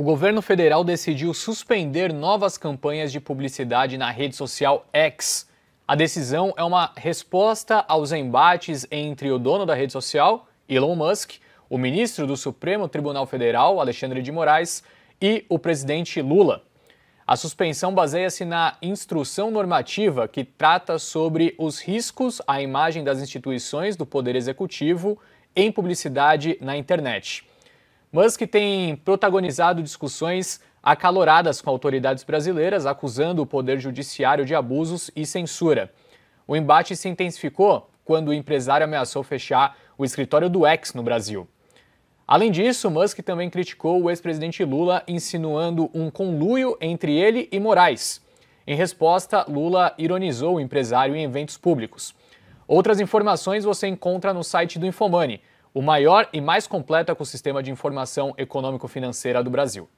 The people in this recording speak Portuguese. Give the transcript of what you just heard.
o governo federal decidiu suspender novas campanhas de publicidade na rede social X. A decisão é uma resposta aos embates entre o dono da rede social, Elon Musk, o ministro do Supremo Tribunal Federal, Alexandre de Moraes, e o presidente Lula. A suspensão baseia-se na instrução normativa que trata sobre os riscos à imagem das instituições do Poder Executivo em publicidade na internet. Musk tem protagonizado discussões acaloradas com autoridades brasileiras, acusando o poder judiciário de abusos e censura. O embate se intensificou quando o empresário ameaçou fechar o escritório do ex no Brasil. Além disso, Musk também criticou o ex-presidente Lula, insinuando um conluio entre ele e Moraes. Em resposta, Lula ironizou o empresário em eventos públicos. Outras informações você encontra no site do Infomani o maior e mais completo ecossistema de informação econômico-financeira do Brasil.